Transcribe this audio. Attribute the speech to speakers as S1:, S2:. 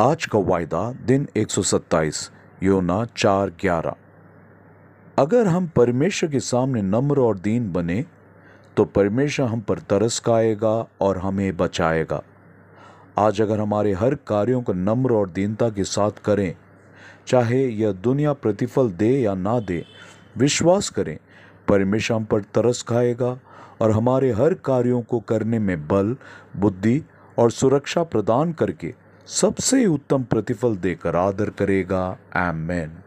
S1: आज का वायदा दिन 127 योना चार ग्यारह अगर हम परमेश्वर के सामने नम्र और दीन बने तो परमेश्वर हम पर तरस खाएगा और हमें बचाएगा आज अगर हमारे हर कार्यों को नम्र और दीनता के साथ करें चाहे यह दुनिया प्रतिफल दे या ना दे विश्वास करें परमेश्वर हम पर तरस खाएगा और हमारे हर कार्यों को करने में बल बुद्धि और सुरक्षा प्रदान करके सबसे उत्तम प्रतिफल देकर आदर करेगा एम मैन